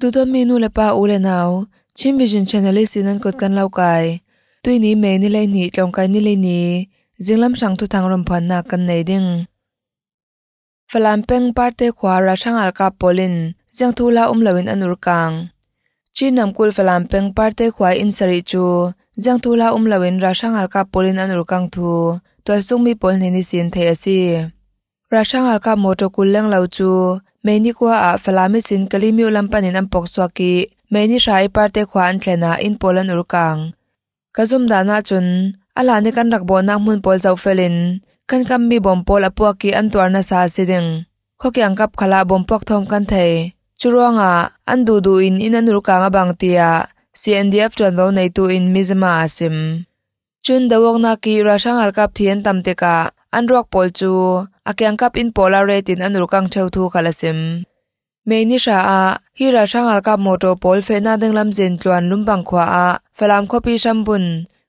ดูตุเมีนูเลปาอูเลนาวชิมบิจินชนเลสินันกดกันเล่ากายตุยนี้เมนี่เลนี่จงกายนี่เลนี้จึงลำสังทุทางรำพันนากันในดิ่งฟลามเป้งปาร์เตควาราช่างอัลกาโปลินยังทูลาอุมลาวินอันุรกังชินำกุลฟลามเป้งปาร์เตควาอินสริจูยังทูลาอุมลาวินราช่างอัลกาโปลินอันุรกังทูตัวซุ่มมีปลนนนิสินเทอสีราช่างอัลกาโมโตกุลเล่งเลาจูเม่นิ่กว่าฟลามิสินกลิมิวลัมปันินอัมปอกสวากีเม่นิชายปาร์เตควานเทนาอินโปลันอุรกังกระซุมดานาจุนอลานิกันรักบอนักมุนโปลเซอเฟลินกันกำมีบอมโปลอปวกีอันตัวนาซาสิดึงข้อเกี่ยงกับขลาบอมปอกทอมกันเทจุรวงอะอันดูดูอินอินันอุรกังอบางเตียีเอฟจวนเว้ในตัวอินมิซมาอาซิมจุนดาวงนาคีราช่งอัลกับเทียนตัมเตกะอันรักโปลจูอกียงกับอินโพลารตินอันรุกังเทาทูคาลซิมเมื่อนิชาอาฮิราช่างอากับมอโตโพลเฟน่าดึงลำเจนจวนลุ่มบังขวาเฟลามคบีชัมบุน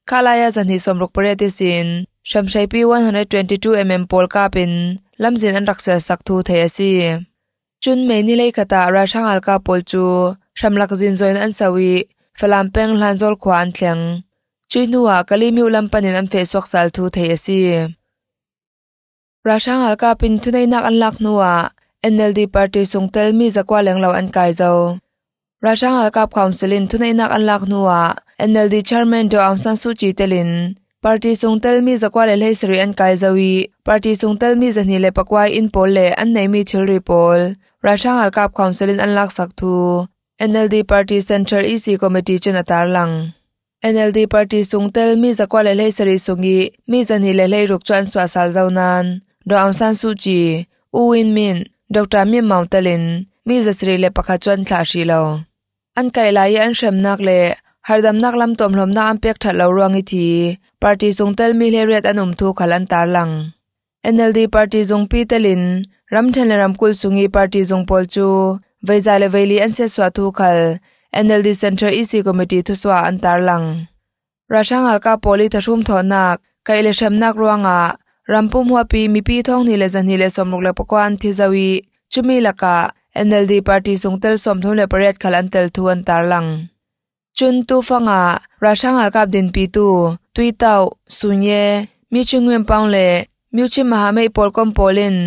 คาลายาสันฮิสมรุกเปรติสินชัมชัยปี122 mm โพลกาเปินลำเจนอันรักเสียสักทูเทียสีจุนเมื่อนิเลกตาราช่างอากับโพลจูชัมลักจินจอยนันสวีเฟลามเป็งลันจอลขวานเทียงจุนหัวกะลิมิวลำปันินอันเฟสวักสัลทูเทียสีราชางอัลกาปินทุนในนักอันลักนัว NLD Party สงเตลมีจักว่าเลี้ยงเราอันไกลเจ้าราชางอัลกับความสิลินทุนในนักอันลักนัว NLD Chairman ดออัมสันสุจิเตลิน Party สงเตลมีจักว่าเลยสิริอันไกลเจ้าวี Party สงเตลมีจันนีเลปักว่าอินโพลเลอันไหนมีชิลรีโพลราชางอัลกับความสิลินอันลักสักทู NLD Party Central EC Committee จุนอตาลัง NLD Party สงเตลมีจักว่าเลยสิริสุงีมีจันนีเลเลรุกจวนสวาสัลเจ้านั้นดอองซานซูจีอูวินมินดอกตามีมาวตลินมีจัสรีเลปะคาจวนทลาชีโลอันไกลายอันเชมนักเลฮาร์ดัมนักลำตอมลมนักอันเปียกถัดเลารวงอีทีปาร์ตี้ทรงเตลมีเลเรียดอันอุมทูขลันตาลัง NLD ปาร์ตี้ทรงปีตลินรัมเทนเลรัมกุลสุงีปาร์ตี้ทรงปอลจูเวซาเลเวลีอันเซสวาทูขล NLD Center EC Committee thu swa an tar lang ra chang al ka poli tha thum tho nak ka ile shem nak ruanga rampum huapi mipi thong ni le zanhi le somruk le pakwan thizawi chumi laka NLD party sungtel somthum le paret khalan tel thuan tarlang chun tu fanga rashang al kap din pi tu tuitau sunye mi chungwen paung le miuchi mahamei polkom polin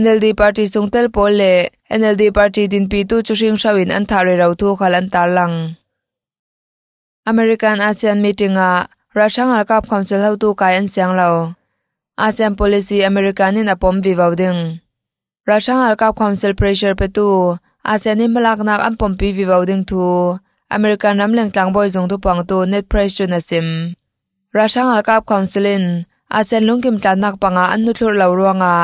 NLD party sungtel pol le NLD party din pi tu chushing shawin an thare rau thu khalan tarlang American ASEAN meeting a Rashang al kap council ho tu kai an siang lao ASEAN policy American in apom vivauding. Rashang Alkap Council pressure petu ASEAN in malak nak an pompi vivauding tu American nam leng tlang boy zong tu pang tu net pressure na sim. Rashang Alkap Council in ASEAN lungkim tan nak panga an nutlur law ruanga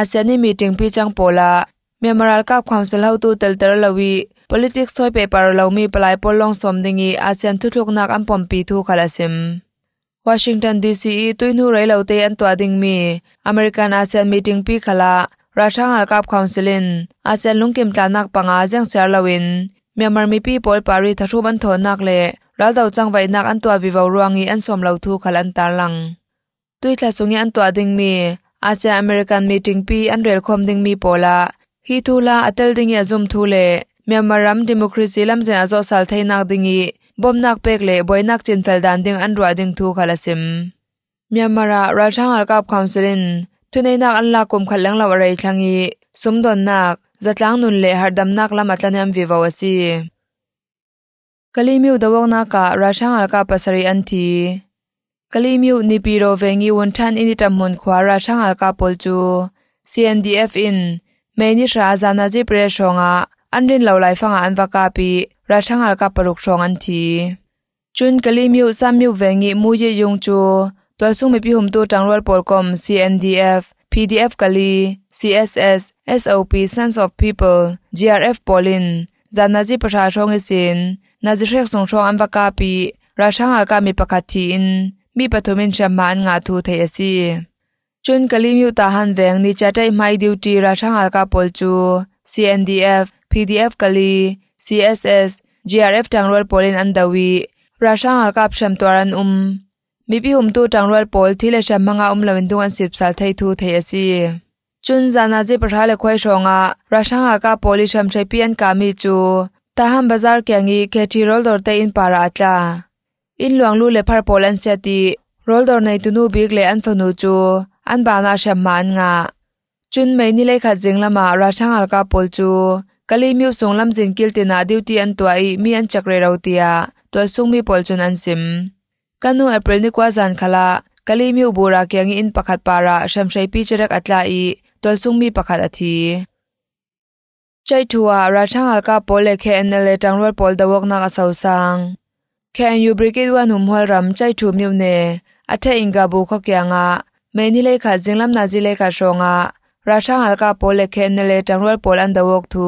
ASEAN in meeting pi chang pola Myanmar Alkap Council how tu tel ter lawi politics toy paper law mi palai polong somdingi ASEAN tu thuk nak an pompi tu khalasim. Washington DC tui nu rei lo te an tua ding mi American ASEAN meeting pi khala Rashang al kap council in ASEAN lungkim ta nak panga jang ser lawin Myanmar mi pi pol pari tharu ban tho nak le ral dau chang vai nak an tua vi vau ruangi an som lo thu khalan tar lang tui thla sungi an tua ding mi ASEAN American meeting pi an rel khom ding mi pola hi thula atel ding ya zum thu le Myanmar ram democracy lam zen azo sal thai nak dingi bomnak pekle boinak chin feldan ding anrua ding thu khalasim myanmar ra rajang alkap counselin tunei nak anla kum khalang law rei thlangi sumdon nak zatlang nun le hardam nak lam atlanam vivawasi kalimiu dawang na ka rajang alka pasari anti kalimiu nipiro vengi wonthan initam mon khwa rajang alka polchu cndf in meni shazana ji preshonga anrin lawlai phanga anwaka pi ราชังอลกับปรุกชองอันทีจุนกะลีมิวซามิวเวงิมูเยยงจูตัวซุงไม่พิหมตัวจังรวลปอลคอม CNDF PDF กะลี CSS SOP Sense of People GRF ปอลินจานาจิประชาชนเอสินนาจิเรกสงชองอันวากาปี ราชังอลกามีปกติอิน มีปฐมินชัมมานงาทูเทียซีจุนกะลีมิวตาหันเวงนิจาใ้ไม่ดิวตีราชังอลกาปอลจู CNDF PDF กะลี CSS GRF tangrol polin andawi rashang alkap sham twaran um mipi hum tu tangrol pol thile sham manga um lawindung an sip sal thai thu thai asi chun zana je parha le khoi shonga rashang alka poli sham thai pian kami chu taham bazar kyangi kheti rol dor te in para atla in luang lu le phar polan se ti rol dor nei tunu big le an phanu chu an bana sham man nga chun mai ni le kha jing lama rashang alka pol chu ကလေးမျိုးစုံလမ်ဇင်ကီလ်တေနာဒူတီအန်တွိုင်မီအန်ချက်ရေရောတီယာတွယ်ဆုံမီပေါ်ချွန်အန်စင်ကနိုအပရယ်နီကွာဇန်ခလာကလေးမျိုးဘိုရာကျန်အင်ပခတ်ပါရာရှမ်ရှိုင်ပီချရက်အတလာဤတွယ်ဆုံမီပခတ်အသီใจทัวราช่างอัลกาโปเลเคเนเลตังรวดโปลดวกนักสาวสังแคนยูบริกิดว่าหนุ่มหัวรำใจถูมิวเนอัทเทอิงกาบูขอกยังะเมนิเลขาจิงลำนาจิเลขาชงะရာရှာငါလကပိုလက်ခဲနလေတံရွယ်ပိုလန်ဒဝက်သူ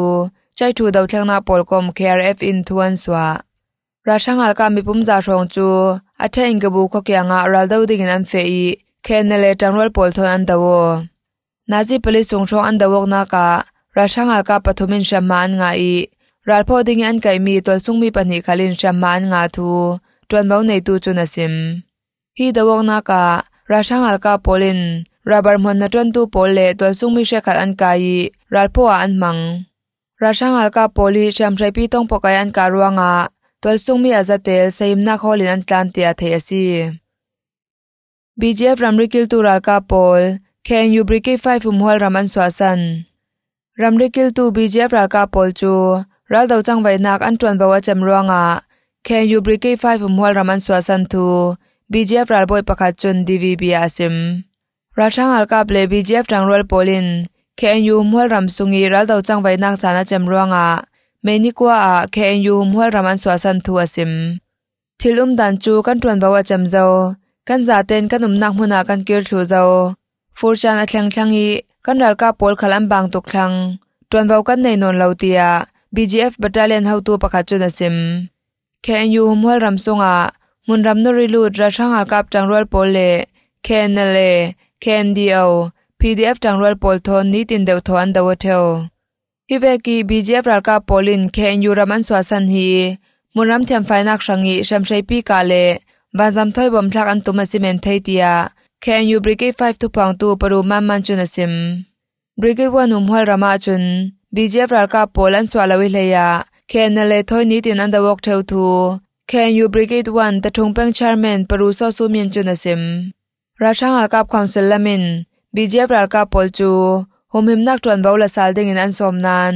ใจถูดาวเทงนาปอลกอม KRF influence วะราชางาลกามีปุ่มจาทองจูอัทเองกบูขกยางาราลดาวดิงนันเฟอีเคนเลจังรวลปอลทอนอันดาวนาจีปลิสงชองอันดาวกนาการาชางาลกาปฐุมินชัมมานงาอีราลพอดิงอันไกมีตัวซุงมีปนิคาลินชัมมานงาทูจวนเบาในตูจุนสิมฮีดาวกนาการาชางาลกาปอลิน rabar mon na ton tu pol le to sung mi she khat an kai ral pho an mang ra sang al ka poli cham thai pi tong po kai an ka ruanga tol sung mi azatel seim na kholin an tlan ti a the asi bjf ramrikil tu ral ka pol khen yu brike five um hol raman swasan ramrikil tu bjf ral ka pol chu ral do chang vai nak an ton bawa cham ruanga khen yu brike five um hol raman swasan tu bjf ral boy pakha chun dvb asim ราช่างอัลกับเลบีเจฟจังรัลโปลินเคนยูมวยรำสุงีรัลเดาจังไว้นักจานาจมร่วงอะเมนิกัวอาเคนยูมวยรำอันสวสันทัวซิมทิลุมดันจูกันตรวนบาวจำเจ้ากันจาเตนกันอุมนักมุนากันเกิลชูเจ้าฟูจานอัทลังทังอีกันรัลกบโปลขลังบางตกชังตรวนบาวกันในนนเลาเตีย BGF b a t t เ l i o n เ a u tu pakha chu na sim KNU humwal ram s ม n g a m นุ ram no rilut ra ั h a n g ั l k ั p chang ลเ l p เล le KNL เคนดพีดีเอฟจังรวลโพลทอนนิตินเดวทวันดาวเทลฮิเวกีบีเจฟรากาปอลินเคนยูรามันสวาสันฮีมุนรัมเทียมไฟนักสังอีชัมชัปีกาเลบาซัมทอยบอมชักอันตุมาซิเมนเทติยาเคนยูบริกเก้ไฟทุพองตูปารูมันมันจุนสิม บริกเก้วันุมฮอลรามาจุน บีเจฟรากาปอลันสวาลาวิเลียเคนเลทอยนิตินอันดาวเทลทูเคนยูบริกเก้วันตะทงเป้งชาร์แมนปารูโซซูเมนจุนสิมราชังอากับความสิลมินบีเจฟรัลกาปอลจูหมหิมนักตรวนเบาละสาลดิงินอันสมนาน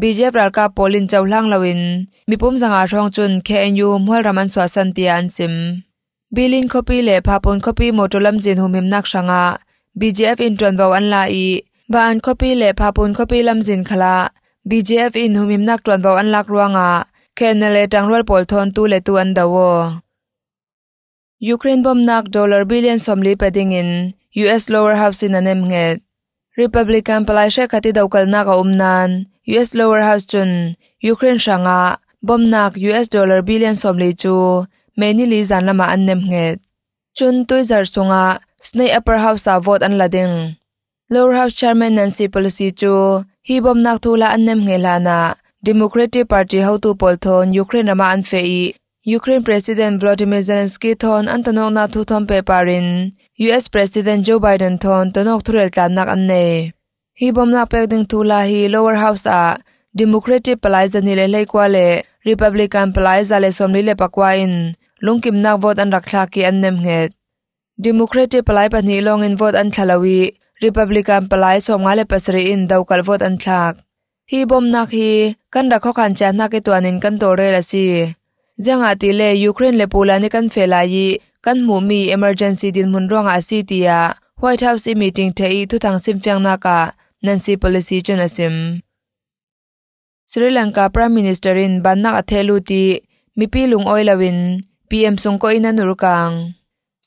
บีเจฟรัลกาปอลินเจ้าหลังลาวินมีปุ่มสังหาชองจุนเคอ็นยูมวยรามันสวาสันเตียนซิมบีลินคัปีเลพาปุนคัปีโมโตลัมจินหมหิมนักสังหาบีเจฟอินตรวนเบาอันลาอีบานคัปีเลพาปุนคัปีลัมจินคลาบีเจฟอินหมหิมนักตรวนเบาอันลักรวงาเคนเลจังรวลปอลทอนตูเลตูอันดาว Ukraine bom nak dollar billion somli padding in US lower house in anem nge Republican palai she khati dokal na ga umnan US lower house chun Ukraine shanga bom nak US dollar billion somli chu meni li zan lama annem nge chun toi zar sunga snai upper house a vote an lading lower house chairman Nancy Pelosi chu hi bom nak thula annem nge lana Democratic Party ho tu polthon Ukraine ama an fei ยูเครนประธานาธิบดีวลาดิเมียร์เซเลนสกีทอนอันตนอกนาทูทอมเปปารินยูเอสประธานาธิบดีโจไบเดนทอนตนกทุเรลตานักอันเน่ฮีบอมนักเปกดึงทูลาฮีโลเวอร์เฮาส์อะดิมมครติปลายจ์นิเลเลกวาเลริพับลิกันปไลซ์อะเลสอมลิเลปักวายินลุงกิมนักวตอันรักชาคีอันเนมเงตดิมมครติปลไลปันฮีลองอินวอดอันชลาวีริพับลิกันปลายสอมงาเลปัสรีอินดาวกัลวตอันชากฮีบอมนักฮีกันรักข้อขันแจนักกตัวนินกันโตเรลซี zanga ti le ukraine le pola ne kan fela yi kan mu mi emergency din mun rong a si ti ya white house e meeting te i tu thang sim phyang na ka nancy policy chen asim sri lanka prime minister in banna a thelu ti mipi lung oilawin pm sung ko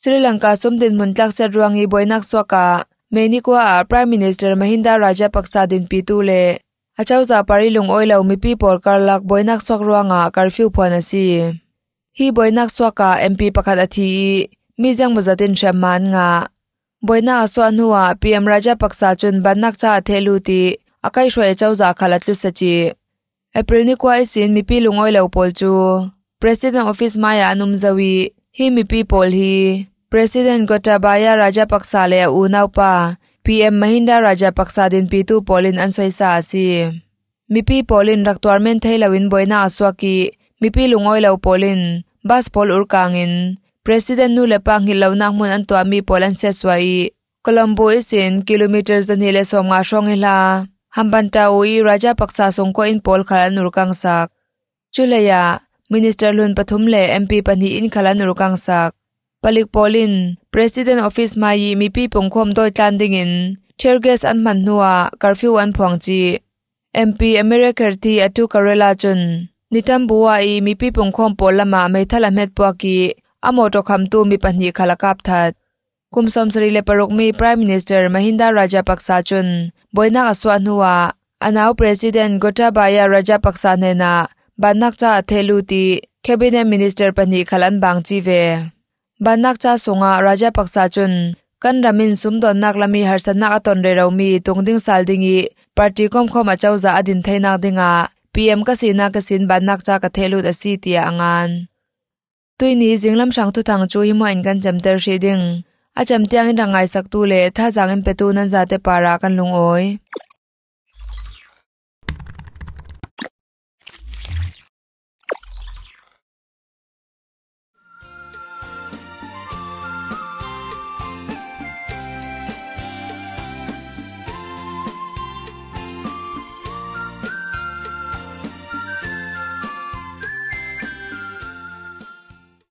sri lanka som din mun tlak sa boinak swaka meniko a prime minister mahinda rajapaksa din pitu le achau za parilung oilau mi people kar lak boinak swak ronga curfew ponasi hi boinak swaka mp p a k a t a t mi a n g bazatin c h m a n n b o n a asanuwa pm j a paksa chun a n a k cha t e l u t i akai s w chauza khala c u s a c i a p r i kwaisin mi p i u n g o l a u p o l c u president office maya anum z a w i hi mi people hi president gotabaya raja paksale unaupa PM Mahinda Rajapaksa din Pitu Polin a n s o y s a asi Mipi Polin Raktuarmen t h a y l a w i n b o y n a Aswaki Mipi l u n g o y l a w Polin Bas Pol Urkangin President Nu Lepa Ngilawnak h Mun Antwa Mi Polan Seswai Colombo isin kilometer zanile h somnga s i y o n g i l a hambanta ui Raja Paksa s u n g k o in Pol k a l a n Urkang sak Chulaya Minister Lun p a t u m le MP Pani h in k a l a n Urkang sak ปลิกบอลินประธานออฟฟิศมายีมีพี่ปงคมโดยจันดิงินเชอร์เกสอันมันหัวการฟิวอันพวงจีเอ็มพีอเมริกาที่อตุคารเรลาจุนนิทัมบัวอีมีพี่ปงคมปอละมาไม่ทลเมตดปวกีอโมตคัมตูมีปัญญาคลักับทัดคุมสมศรีเลปรุกมีพรีมินิสเตอร์มหินดาราชาปักษาจุนบอยนักสวนหัวอันเอาประธานกุตาบายาราชาปักษาเนนาบันนักจ่าเทลูตีแคบินเนมินิสเตอร์ปัญญาคลันบางจีเวบันนักจ้าสงะราชาปักษาจุนกันรำมินสุมดอนนักลามีหรสนักอตอนเรารามีตรงดิ้งสาลดิงีปาร์ตี้คอมคอมอาจ้าจ้าอดินไทยนักดิงาพีเอ็มกสินักกสินบันนักจ้ากเทลุดสีตียงงันตัวนี้สิงลำช่างทุทังจูฮิมอินกันจำเตอร์ชีดิงอาจำเตียงอินดังไงสักตูเลท่าจางอินเปตูนันจ้าเตปารากันลงโอ้ย